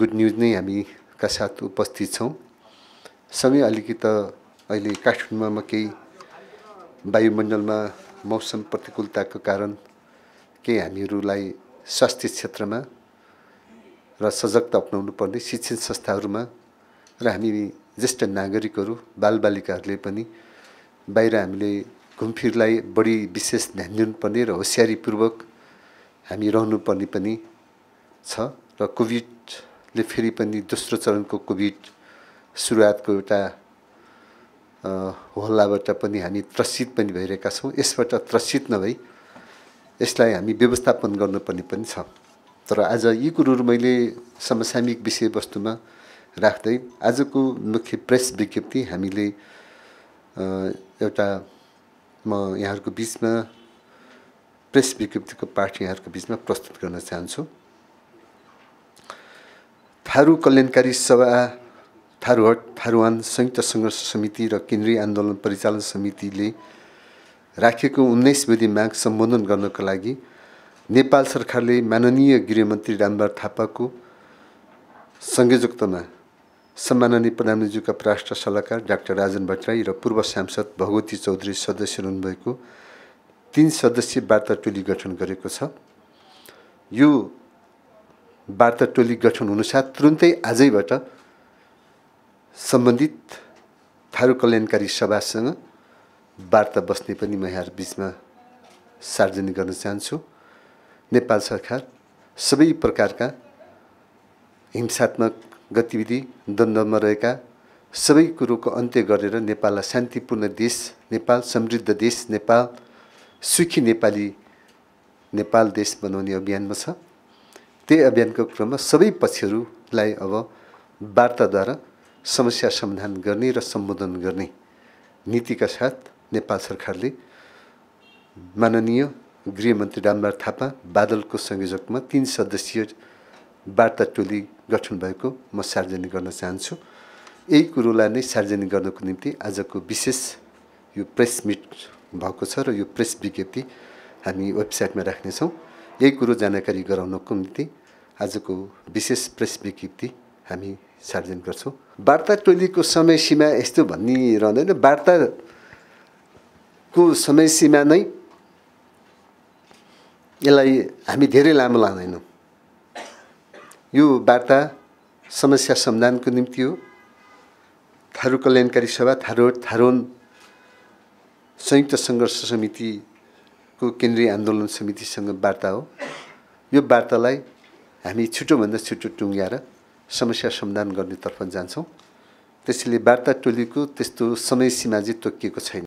good news नै हामीका साथ उपस्थित छौँ सँगै अलिकति अहिले काठमाडौँमा केही वायुमण्डलमा मौसम प्रतिकूलताको कारण केही हामीहरूलाई स्वास्थ्य क्षेत्रमा र सजगता अप्नाउनु पर्ने शिक्षण संस्थाहरूमा र हामी ज्येष्ठ नागरिकहरू बालबालिकाहरूले पनि बाहिर हामीले घुमफिरलाई बढी विशेष ध्यान दिनुपर्ने र होसियारीपूर्वक हामी रहनुपर्ने पनि छ र कोभिड ले फेरि पनि दोस्रो चरणको कोभिड सुरुवातको एउटा हल्लाबाट पनि हामी त्रसित पनि भइरहेका छौँ यसबाट त्रसित नभई यसलाई हामी व्यवस्थापन गर्नुपर्ने पनि छ तर आज यी कुरोहरू मैले समसामयिक विषयवस्तुमा राख्दै आजको मुख्य प्रेस विज्ञप्ति हामीले एउटा म यहाँहरूको बिचमा प्रेस विज्ञप्तिको पाठ यहाँहरूको बिचमा प्रस्तुत गर्न चाहन्छु थारू कल्याणकारी सभा थारूहट थारूवान संयुक्त सङ्घर्ष समिति र केन्द्रीय आन्दोलन परिचालन समितिले राखेको उन्नाइस विधि माग सम्बोधन गर्नको लागि नेपाल सरकारले माननीय गृहमन्त्री रामबार थापाको संयोजकतामा सम्माननीय प्रधानमन्त्रीज्यूका पराष्ट्र सल्लाहकार डाक्टर राजन भट्टराई र पूर्व सांसद भगवती चौधरी सदस्य रहनुभएको तिन सदस्यीय वार्ता टोली गठन गरेको छ यो वार्ता टोली गठन हुनुसाथ तुरुन्तै आजैबाट सम्बन्धित थारू कल्याणकारी सभासँग वार्ता बस्ने पनि म यहाँ बिचमा सार्वजनिक गर्न चाहन्छु नेपाल सरकार सबै प्रकारका हिंसात्मक गतिविधि द्वन्द्वमा रहेका सबै कुरोको अन्त्य गरेर नेपाललाई शान्तिपूर्ण देश नेपाल समृद्ध देश नेपाल सुखी नेपाली नेपाल देश बनाउने अभियानमा छ त्यही अभियानको क्रममा सबै पक्षहरूलाई अब वार्ताद्वारा समस्या समाधान गर्ने र सम्बोधन गर्ने नीतिका साथ नेपाल सरकारले माननीय गृहमन्त्री रामबार थापा बादलको संयोजकमा तिन सदस्यीय वार्ता टोली गठन भएको म सार्वजनिक गर्न चाहन्छु यही कुरोलाई नै सार्वजनिक गर्नको निम्ति आजको विशेष यो प्रेस मिट भएको छ र यो प्रेस विज्ञप्ति हामी वेबसाइटमा राख्नेछौँ यही कुरो जानकारी गराउनको निम्ति आजको विशेष प्रेस विज्ञप्ति हामी सार्वजन गर्छौँ वार्ता टोलीको समय सीमा यस्तो भन्ने रहँदैन वार्ताको समय सीमा नै यसलाई हामी धेरै लामो लाँदैनौँ यो वार्ता समस्या समाधानको निम्ति हो थारू कल्याणकारी सभा थारू थारोन संयुक्त सङ्घर्ष समिति को केन्द्रीय आन्दोलन समितिसँग वार्ता हो यो वार्तालाई हामी छिटोभन्दा छिटो टुङ्ग्याएर समस्या समाधान गर्नेतर्फ जान्छौँ त्यसैले वार्ता टोलीको त्यस्तो समय सीमा चाहिँ तोकिएको छैन